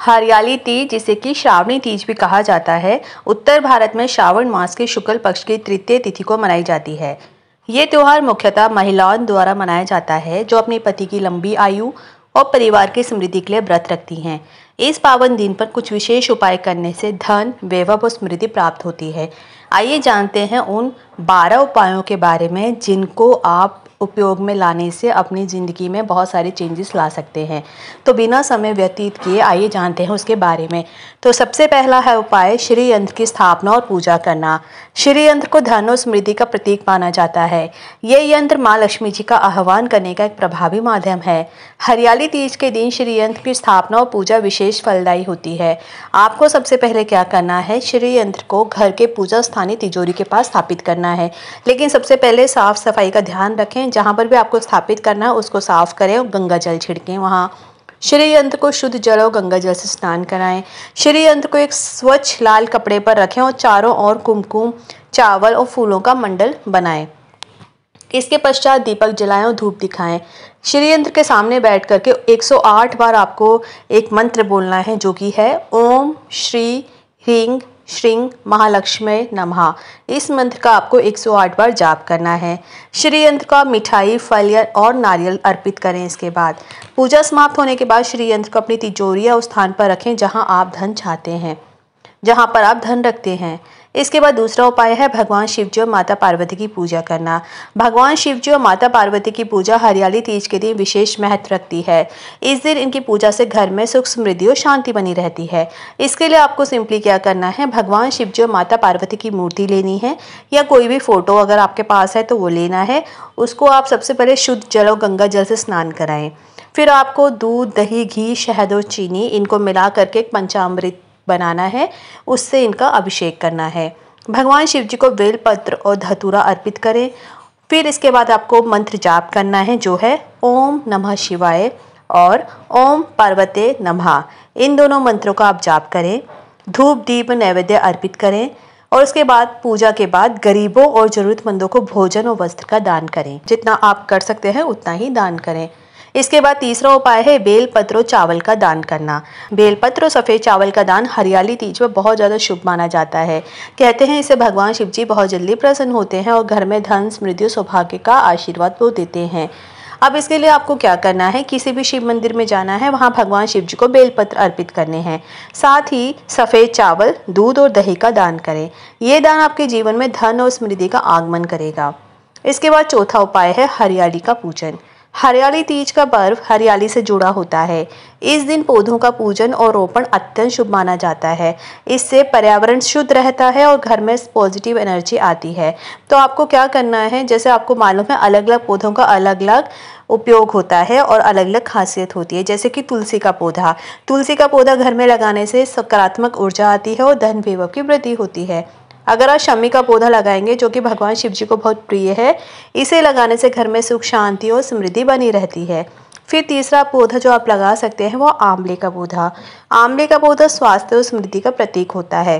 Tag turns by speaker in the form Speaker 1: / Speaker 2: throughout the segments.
Speaker 1: हरियाली तीज जिसे कि श्रावणी तीज भी कहा जाता है उत्तर भारत में श्रावण मास के शुक्ल पक्ष की तृतीय तिथि को मनाई जाती है ये त्यौहार मुख्यतः महिलाओं द्वारा मनाया जाता है जो अपने पति की लंबी आयु और परिवार की समृद्धि के लिए व्रत रखती हैं इस पावन दिन पर कुछ विशेष उपाय करने से धन वैभव और समृद्धि प्राप्त होती है आइए जानते हैं उन बारह उपायों के बारे में जिनको आप उपयोग में लाने से अपनी ज़िंदगी में बहुत सारे चेंजेस ला सकते हैं तो बिना समय व्यतीत किए आइए जानते हैं उसके बारे में तो सबसे पहला है उपाय श्री यंत्र की स्थापना और पूजा करना श्री यंत्र को धन और समृद्धि का प्रतीक माना जाता है ये यंत्र माँ लक्ष्मी जी का आह्वान करने का एक प्रभावी माध्यम है हरियाली तीज के दिन श्री यंत्र की स्थापना और पूजा विशेष फलदायी होती है आपको सबसे पहले क्या करना है श्री यंत्र को घर के पूजा स्थानीय तिजोरी के पास स्थापित करना है लेकिन सबसे पहले साफ सफाई का ध्यान रखें लेकिन जहाँ पर भी आपको स्थापित करना है उसको साफ़ करें और गंगा जल छिड़कें वहाँ श्री यंत्र को शुद्ध जल और गंगा जल से स्नान कराएं श्री यंत्र को एक स्वच्छ लाल कपड़े पर रखें और चारों ओर कुमकुम चावल और फूलों का मंडल बनाएं इसके पश्चात दीपक जलाएं और धूप दिखाएं श्री यंत्र के सामने बैठ करके 108 बार आपको एक मंत्र बोलना है जो कि है ओम श्री ह्रीं श्री महालक्ष्मी नमः इस मंत्र का आपको 108 बार जाप करना है श्री यंत्र का मिठाई फल और नारियल अर्पित करें इसके बाद पूजा समाप्त होने के बाद श्री यंत्र को अपनी तिजोरी या उस स्थान पर रखें जहां आप धन चाहते हैं जहां पर आप धन रखते हैं इसके बाद दूसरा उपाय है भगवान शिव जी और माता पार्वती की पूजा करना भगवान शिव जी और माता पार्वती की पूजा हरियाली तीज के दिन विशेष महत्व रखती है इस दिन इनकी पूजा से घर में सुख समृद्धि और शांति बनी रहती है इसके लिए आपको सिंपली क्या करना है भगवान शिव जी और माता पार्वती की मूर्ति लेनी है या कोई भी फ़ोटो अगर आपके पास है तो वो लेना है उसको आप सबसे पहले शुद्ध जल और गंगा जल से स्नान कराएं फिर आपको दूध दही घी शहद और चीनी इनको मिला करके एक पंचामृत बनाना है उससे इनका अभिषेक करना है भगवान शिव जी को बेलपत्र और धतूरा अर्पित करें फिर इसके बाद आपको मंत्र जाप करना है जो है ओम नमः शिवाय और ओम पार्वते नमः इन दोनों मंत्रों का आप जाप करें धूप दीप नैवेद्य अर्पित करें और उसके बाद पूजा के बाद गरीबों और ज़रूरतमंदों को भोजन और वस्त्र का दान करें जितना आप कर सकते हैं उतना ही दान करें इसके बाद तीसरा उपाय है बेलपत्रों चावल का दान करना बेलपत्र और सफ़ेद चावल का दान हरियाली तीज में बहुत ज़्यादा शुभ माना जाता है कहते हैं इसे भगवान शिव जी बहुत जल्दी प्रसन्न होते हैं और घर में धन समृद्धि सौभाग्य का आशीर्वाद वो देते हैं अब इसके लिए आपको क्या करना है किसी भी शिव मंदिर में जाना है वहाँ भगवान शिव जी को बेलपत्र अर्पित करने हैं साथ ही सफ़ेद चावल दूध और दही का दान करें ये दान आपके जीवन में धन और समृद्धि का आगमन करेगा इसके बाद चौथा उपाय है हरियाली का पूजन हरियाली तीज का पर्व हरियाली से जुड़ा होता है इस दिन पौधों का पूजन और रोपण अत्यंत शुभ माना जाता है इससे पर्यावरण शुद्ध रहता है और घर में पॉजिटिव एनर्जी आती है तो आपको क्या करना है जैसे आपको मालूम है अलग अलग पौधों का अलग अलग उपयोग होता है और अलग अलग खासियत होती है जैसे कि तुलसी का पौधा तुलसी का पौधा घर में लगाने से सकारात्मक ऊर्जा आती है और धन वैभव की वृद्धि होती है अगर आप शमी का पौधा लगाएंगे जो कि भगवान शिव जी को बहुत प्रिय है इसे लगाने से घर में सुख शांति और समृद्धि बनी रहती है फिर तीसरा पौधा जो आप लगा सकते हैं वो आंवले का पौधा आंवले का पौधा स्वास्थ्य और समृद्धि का प्रतीक होता है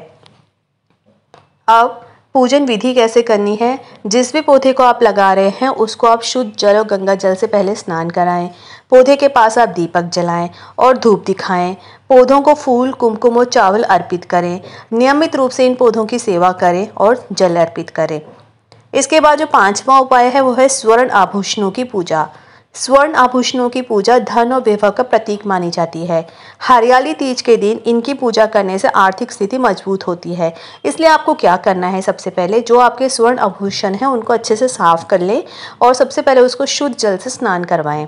Speaker 1: अब पूजन विधि कैसे करनी है जिस भी पौधे को आप लगा रहे हैं उसको आप शुद्ध जल और गंगा जल से पहले स्नान कराएं पौधे के पास आप दीपक जलाएं और धूप दिखाएं पौधों को फूल कुमकुम और चावल अर्पित करें नियमित रूप से इन पौधों की सेवा करें और जल अर्पित करें इसके बाद जो पांचवा उपाय है वो है स्वर्ण आभूषणों की पूजा स्वर्ण आभूषणों की पूजा धन और वैभव का प्रतीक मानी जाती है हरियाली तीज के दिन इनकी पूजा करने से आर्थिक स्थिति मजबूत होती है इसलिए आपको क्या करना है सबसे पहले जो आपके स्वर्ण आभूषण हैं उनको अच्छे से साफ कर लें और सबसे पहले उसको शुद्ध जल से स्नान करवाएं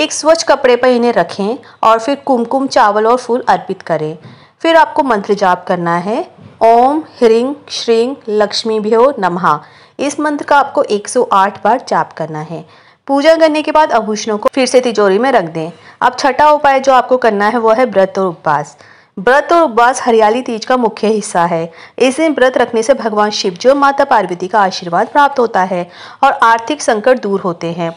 Speaker 1: एक स्वच्छ कपड़े पर इन्हें रखें और फिर कुमकुम चावल और फूल अर्पित करें फिर आपको मंत्र जाप करना है ओम ह्रीं श्रीं लक्ष्मी भ्यो नमहा इस मंत्र का आपको 108 बार जाप करना है पूजा करने के बाद आभूषणों को फिर से तिजोरी में रख दें अब छठा उपाय जो आपको करना है वह है व्रत और उपवास व्रत और उपवास हरियाली तीज का मुख्य हिस्सा है इस दिन व्रत रखने से भगवान शिव जी और माता पार्वती का आशीर्वाद प्राप्त होता है और आर्थिक संकट दूर होते हैं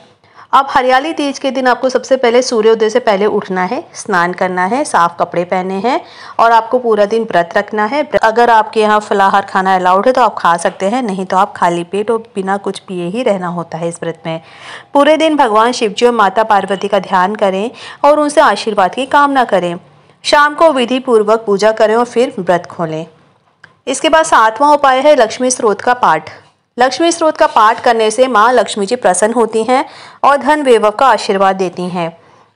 Speaker 1: अब हरियाली तीज के दिन आपको सबसे पहले सूर्योदय से पहले उठना है स्नान करना है साफ कपड़े पहने हैं और आपको पूरा दिन व्रत रखना है अगर आपके यहाँ फलाहार खाना अलाउड है तो आप खा सकते हैं नहीं तो आप खाली पेट और बिना कुछ पिए ही रहना होता है इस व्रत में पूरे दिन भगवान शिव जी और माता पार्वती का ध्यान करें और उनसे आशीर्वाद की कामना करें शाम को विधि पूर्वक पूजा करें और फिर व्रत खोलें इसके बाद सातवां उपाय है लक्ष्मी स्रोत का पाठ लक्ष्मी स्रोत का पाठ करने से माँ लक्ष्मी जी प्रसन्न होती हैं और धन वैभव का आशीर्वाद देती हैं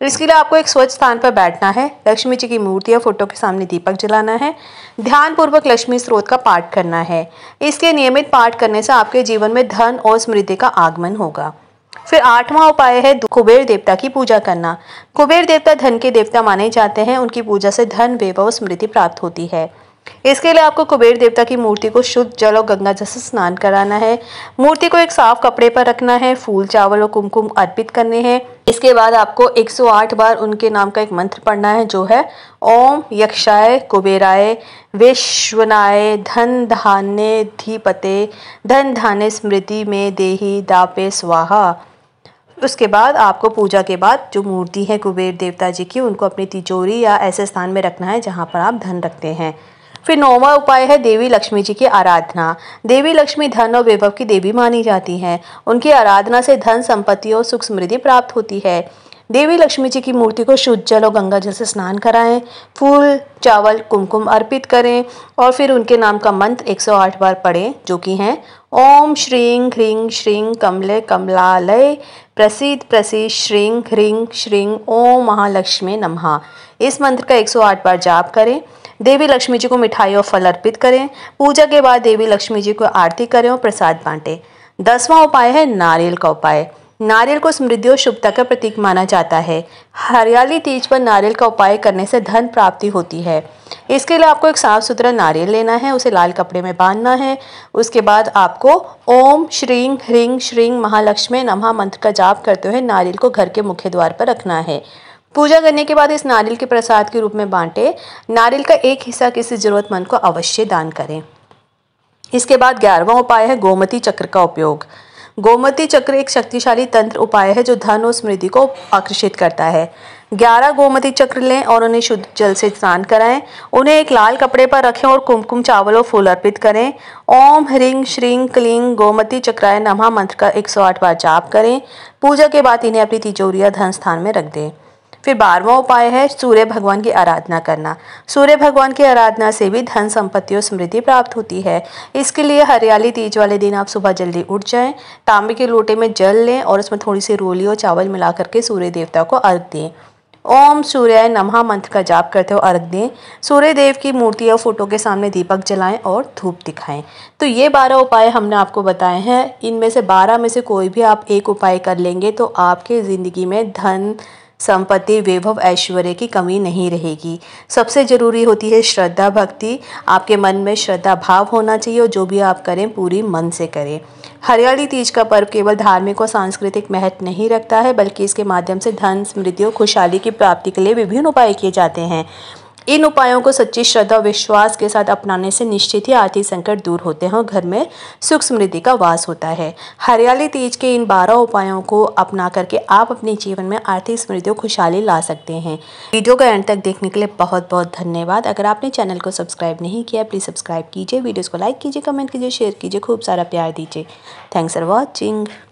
Speaker 1: इसके लिए आपको एक स्वच्छ स्थान पर बैठना है लक्ष्मी जी की मूर्ति या फोटो के सामने दीपक जलाना है ध्यानपूर्वक लक्ष्मी स्रोत का पाठ करना है इसके नियमित पाठ करने से आपके जीवन में धन और समृद्धि का आगमन होगा फिर आठवां उपाय है कुबेर देवता की पूजा करना कुबेर देवता धन के देवता माने जाते हैं उनकी पूजा से धन वैभव स्मृति प्राप्त होती है इसके लिए आपको कुबेर देवता की मूर्ति को शुद्ध जल और गंगा जल से स्नान कराना है मूर्ति को एक साफ कपड़े पर रखना है फूल चावल और कुमकुम अर्पित करने हैं इसके बाद आपको 108 बार उनके नाम का एक मंत्र पढ़ना है जो है ओम यक्षाय कुबेराय विश्वनाय धन धान्य धीपते धन धान्य स्मृति में देही दापे स्वाहा उसके बाद आपको पूजा के बाद जो मूर्ति है कुबेर देवता जी की उनको अपनी तिजोरी या ऐसे स्थान में रखना है जहाँ पर आप धन रखते हैं फिर नौवा उपाय है देवी लक्ष्मी जी की आराधना देवी लक्ष्मी धन और वैभव की देवी मानी जाती हैं उनकी आराधना से धन संपत्ति और सुख समृद्धि प्राप्त होती है देवी लक्ष्मी जी की मूर्ति को शुद्ध जल और गंगा जल से स्नान कराएं फूल चावल कुमकुम अर्पित करें और फिर उनके नाम का मंत्र 108 बार पढ़ें जो कि हैं ओम श्रीं ह्रीं श्रीं कमले कमलालय प्रसिद्ध प्रसिद्ध श्रीं ह्रीं श्रीं ओम महालक्ष्मी नमः इस मंत्र का 108 बार जाप करें देवी लक्ष्मी जी को मिठाई और फल अर्पित करें पूजा के बाद देवी लक्ष्मी जी को आरती करें और प्रसाद बांटें दसवां उपाय है नारियल का उपाय नारियल को समृद्धि और शुभता का प्रतीक माना जाता है हरियाली तीज पर नारियल का उपाय करने से धन प्राप्ति होती है इसके लिए आपको एक साफ सुथरा नारियल लेना है उसे लाल कपड़े में बांधना है उसके बाद आपको ओम श्रीं ह्रीं श्रीं महालक्ष्मी नमः मंत्र का जाप करते हुए नारियल को घर के मुख्य द्वार पर रखना है पूजा करने के बाद इस नारियल के प्रसाद के रूप में बांटे नारियल का एक हिस्सा किसी ज़रूरतमंद को अवश्य दान करें इसके बाद ग्यारहवा उपाय है गोमती चक्र का उपयोग गोमती चक्र एक शक्तिशाली तंत्र उपाय है जो धन और स्मृति को आकर्षित करता है ग्यारह गोमती चक्र लें और उन्हें शुद्ध जल से स्नान कराएं उन्हें एक लाल कपड़े पर रखें और कुमकुम चावल और फूल अर्पित करें ओम ह्रीं श्रीं क्लीं गोमती चक्राय नमः मंत्र का 108 बार जाप करें पूजा के बाद इन्हें अपनी तिजोरिया धन स्थान में रख दें फिर बारहवा उपाय है सूर्य भगवान की आराधना करना सूर्य भगवान की आराधना से भी धन संपत्ति और समृद्धि प्राप्त होती है इसके लिए हरियाली तीज वाले दिन आप सुबह जल्दी उठ जाएं तांबे के लोटे में जल लें और उसमें थोड़ी सी रोली और चावल मिला करके सूर्य देवता को अर्घ दें ओम सूर्याय नमः मंत्र का जाप करते हो अर्घ दें सूर्य देव की मूर्ति और फोटो के सामने दीपक जलाएं और धूप दिखाएं तो ये बारह उपाय हमने आपको बताए हैं इनमें से बारह में से कोई भी आप एक उपाय कर लेंगे तो आपके ज़िंदगी में धन संपत्ति वैभव ऐश्वर्य की कमी नहीं रहेगी सबसे ज़रूरी होती है श्रद्धा भक्ति आपके मन में श्रद्धा भाव होना चाहिए और जो भी आप करें पूरी मन से करें हरियाली तीज का पर्व केवल धार्मिक और सांस्कृतिक महत्व नहीं रखता है बल्कि इसके माध्यम से धन समृद्धि और खुशहाली की प्राप्ति के लिए विभिन्न उपाय किए जाते हैं इन उपायों को सच्ची श्रद्धा विश्वास के साथ अपनाने से निश्चित ही आर्थिक संकट दूर होते हैं और घर में सुख समृद्धि का वास होता है हरियाली तीज के इन बारह उपायों को अपना करके आप अपने जीवन में आर्थिक समृद्धि और खुशहाली ला सकते हैं वीडियो का एंड तक देखने के लिए बहुत बहुत धन्यवाद अगर आपने चैनल को सब्सक्राइब नहीं किया प्लीज़ सब्सक्राइब कीजिए वीडियोज़ को लाइक कीजिए कमेंट कीजिए शेयर कीजिए खूब सारा प्यार दीजिए थैंक्स फॉर वॉचिंग